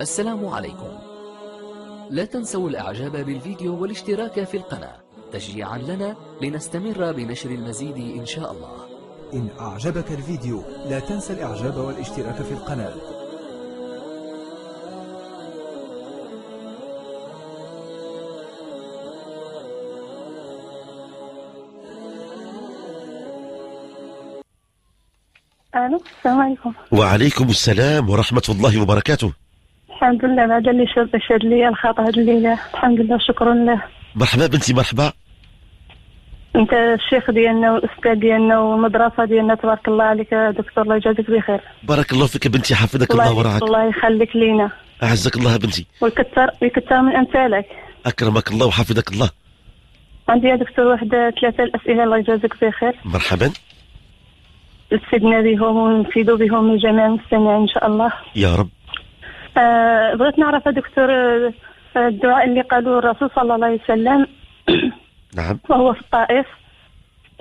السلام عليكم لا تنسوا الإعجاب بالفيديو والاشتراك في القناة تشجيعا لنا لنستمر بنشر المزيد إن شاء الله إن أعجبك الفيديو لا تنسى الإعجاب والاشتراك في القناة ألو السلام عليكم وعليكم السلام ورحمة الله وبركاته الحمد لله هذا اللي شاد لي الخطأ هذه الليله الحمد لله شكرا له مرحبا بنتي مرحبا انت الشيخ ديالنا والاستاذ ديالنا والمدرسه ديالنا تبارك الله عليك دكتور الله يجازيك بخير بارك الله فيك بنتي حفظك الله, الله ورعاك الله يخليك لينا اعزك الله بنتي ويكثر ويكثر من امثالك اكرمك الله وحفظك الله عندي يا دكتور واحد ثلاثه الاسئله الله يجازيك بخير مرحبا نفسدنا بهم ونفيدوا بهم الجميع المستمعين ان شاء الله يا رب آه، بغيت نعرف دكتور آه، الدعاء اللي قالوه الرسول صلى الله عليه وسلم نعم وهو في الطائف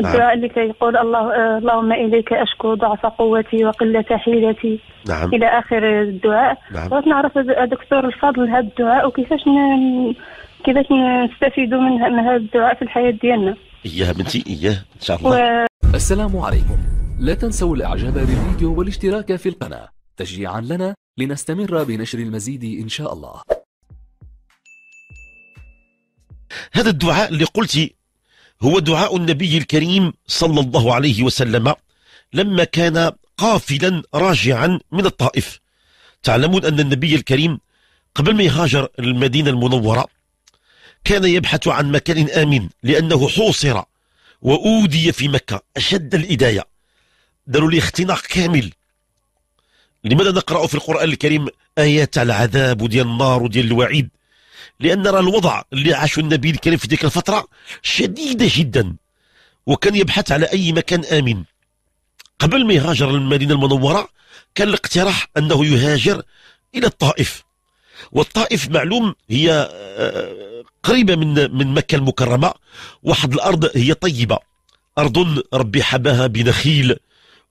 نعم. الدعاء نعم. اللي كيقول الله آه، اللهم اليك اشكو ضعف قوتي وقله حيلتي نعم. الى اخر الدعاء نعم. بغيت نعرف دكتور الفضل هذا الدعاء وكيفاش ن... كيفاش نستفيدوا من هذا الدعاء في الحياه ديالنا اياه بنتي اياه ان شاء الله و... السلام عليكم لا تنسوا الاعجاب بالفيديو والاشتراك في القناه تشجيعا لنا لنستمر بنشر المزيد إن شاء الله هذا الدعاء اللي قلتي هو دعاء النبي الكريم صلى الله عليه وسلم لما كان قافلا راجعا من الطائف تعلمون أن النبي الكريم قبل ما يهاجر المدينة المنورة كان يبحث عن مكان آمن لأنه حوصر وأودي في مكة أشد الإداية داروا لي اختناق كامل لماذا نقرأ في القرآن الكريم آيات العذاب وديال النار وديال الوعيد لأن راه الوضع اللي عاشه النبي الكريم في ديك الفترة شديدة جدا وكان يبحث على أي مكان آمن قبل ما يهاجر للمدينة المنورة كان الاقتراح أنه يهاجر إلى الطائف والطائف معلوم هي آه، قريبة من من مكة المكرمة واحد الأرض هي طيبة أرض ربي حباها بنخيل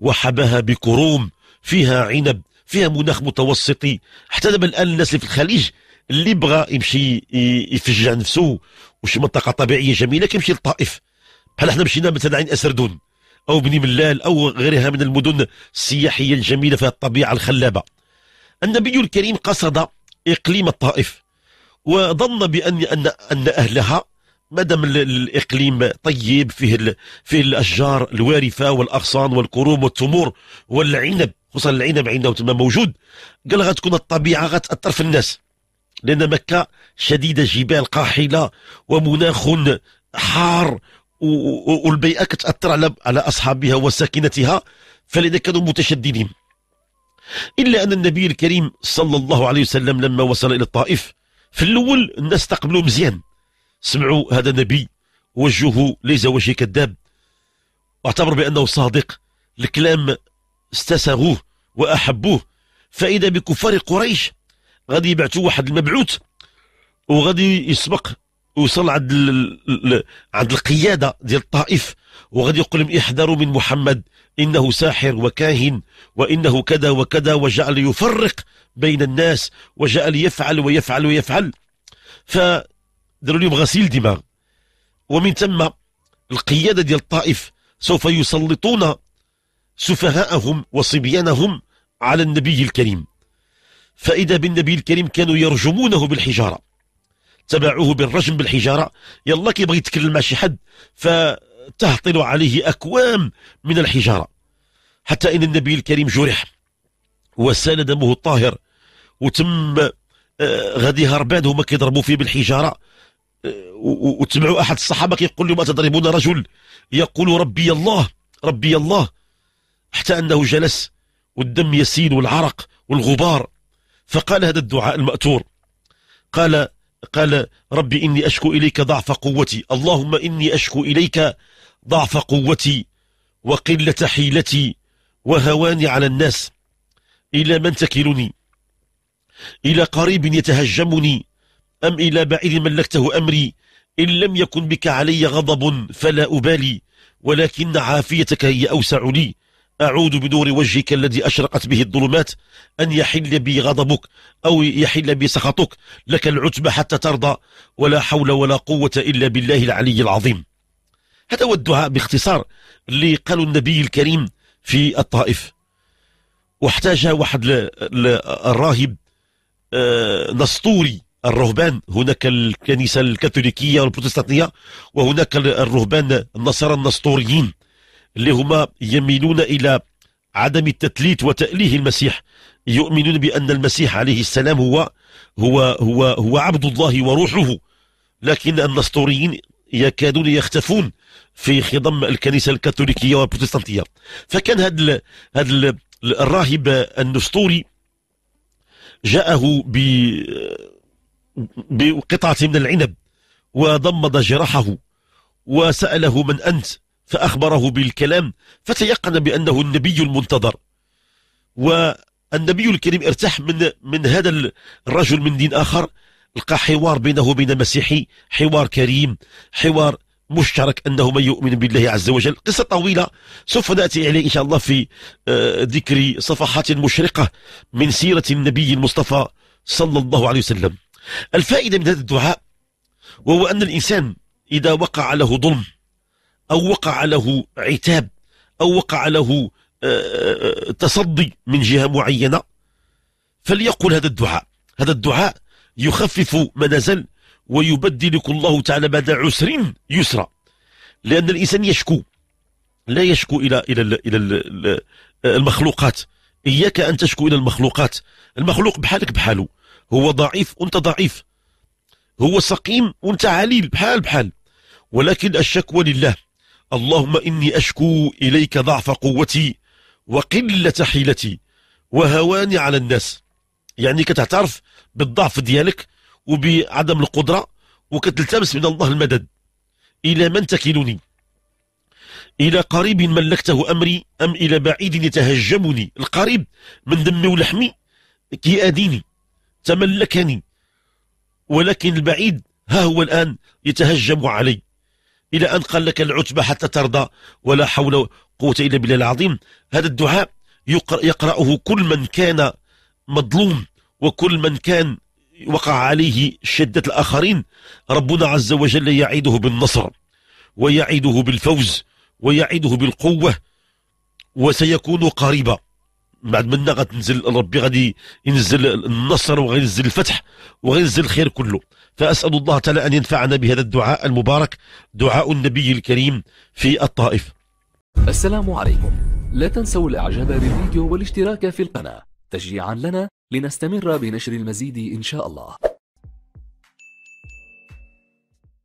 وحباها بكروم فيها عنب فيها مناخ متوسطي حتى دابا الان الناس اللي في الخليج اللي بغى يمشي يفجع نفسه وشي منطقه طبيعيه جميله كيمشي للطائف بحال حنا مشينا مثلا عين اسردون او بني ملال او غيرها من المدن السياحيه الجميله فيها الطبيعه الخلابه النبي الكريم قصد اقليم الطائف وظن بان ان ان اهلها مادام الاقليم طيب فيه فيه الاشجار الوارفه والاغصان والكروم والتمور والعنب خصوصا العنب عندنا وتما موجود قال غتكون الطبيعه غتاثر في الناس لان مكه شديده جبال قاحله ومناخ حار والبيئه كتاثر على على اصحابها وساكنتها فلذا كانوا متشددين الا ان النبي الكريم صلى الله عليه وسلم لما وصل الى الطائف في الاول الناس تقبلوا مزيان سمعوا هذا نبي وجهه ليس وجه كذاب واعتبر بانه صادق الكلام استساغوه واحبوه فاذا بكفار قريش غادي يبعثوا واحد المبعوث وغادي يسبق وصل عند عند القياده ديال الطائف وغادي يقول لهم احذروا من محمد انه ساحر وكاهن وانه كذا وكذا وجعل يفرق بين الناس وجعل يفعل ويفعل ويفعل ف لهم غسيل دماغ ومن ثم القياده ديال الطائف سوف يسلطون سفهاءهم وصبيانهم على النبي الكريم فإذا بالنبي الكريم كانوا يرجمونه بالحجارة تبعوه بالرجم بالحجارة يلا كيبغي يتكلم مع شي حد فتهطل عليه أكوام من الحجارة حتى إن النبي الكريم جرح وسال دمه الطاهر وتم آه، غادي هربان هما كيضربوا فيه بالحجاره آه، وتبعوا احد الصحابه كيقول لهم تضربون رجل يقول ربي الله ربي الله حتى أنه جلس والدم يسيل والعرق والغبار فقال هذا الدعاء المأثور قال قال ربي إني أشكو إليك ضعف قوتي اللهم إني أشكو إليك ضعف قوتي وقلة حيلتي وهواني على الناس إلى من تكلني إلى قريب يتهجمني أم إلى بعيد ملكته أمري إن لم يكن بك علي غضب فلا أبالي ولكن عافيتك هي أوسع لي أعوذ بنور وجهك الذي أشرقت به الظلمات أن يحل بي غضبك أو يحل بي سخطك لك العتبة حتى ترضى ولا حول ولا قوة إلا بالله العلي العظيم هذا هو الدعاء باختصار اللي قاله النبي الكريم في الطائف واحتاج واحد الراهب آه، نسطوري الرهبان هناك الكنيسة الكاثوليكية والبروتستانتية وهناك الرهبان النصارى النسطوريين اللي هما يميلون إلى عدم التثليث وتأليه المسيح يؤمنون بأن المسيح عليه السلام هو هو هو هو عبد الله وروحه لكن النسطوريين يكادون يختفون في خضم الكنيسة الكاثوليكية والبروتستانتية فكان هذا هذا الراهب النسطوري جاءه ب بقطعة من العنب وضمد جراحه وسأله من أنت فأخبره بالكلام فتيقن بأنه النبي المنتظر والنبي الكريم ارتاح من من هذا الرجل من دين آخر لقى حوار بينه وبين مسيحي حوار كريم حوار مشترك أنه من يؤمن بالله عز وجل قصة طويلة سوف نأتي إليه إن شاء الله في آه، ذكر صفحات مشرقة من سيرة النبي المصطفى صلى الله عليه وسلم الفائدة من هذا الدعاء وهو أن الإنسان إذا وقع له ظلم أو وقع له عتاب أو وقع له آه، آه، آه، تصدي من جهة معينة فليقل هذا الدعاء هذا الدعاء يخفف ما نزل ويبدلك الله تعالى بعد عسر يسرا لأن الإنسان يشكو لا يشكو إلى إلى إلى المخلوقات إياك أن تشكو إلى المخلوقات المخلوق بحالك بحاله هو ضعيف وأنت ضعيف هو سقيم وأنت عليل بحال بحال ولكن الشكوى لله اللهم إني أشكو إليك ضعف قوتي وقلة حيلتي وهواني على الناس يعني كتعترف بالضعف ديالك وبعدم القدرة وكتلتمس من الله المدد إلى من تكلني إلى قريب ملكته أمري أم إلى بعيد يتهجمني القريب من دمي ولحمي كيأديني تملكني ولكن البعيد ها هو الآن يتهجم علي إلى أن قال لك العتبة حتى ترضى ولا حول قوة إلا بالله العظيم هذا الدعاء يقرأه كل من كان مظلوم وكل من كان وقع عليه شدة الآخرين ربنا عز وجل يعيده بالنصر ويعيده بالفوز ويعيده بالقوة وسيكون قريبا بعد منا غتنزل ربي غادي ينزل النصر وغينزل الفتح وغينزل الخير كله فأسأل الله تعالى أن ينفعنا بهذا الدعاء المبارك دعاء النبي الكريم في الطائف السلام عليكم لا تنسوا الإعجاب بالفيديو والاشتراك في القناة تشجيعا لنا لنستمر بنشر المزيد إن شاء الله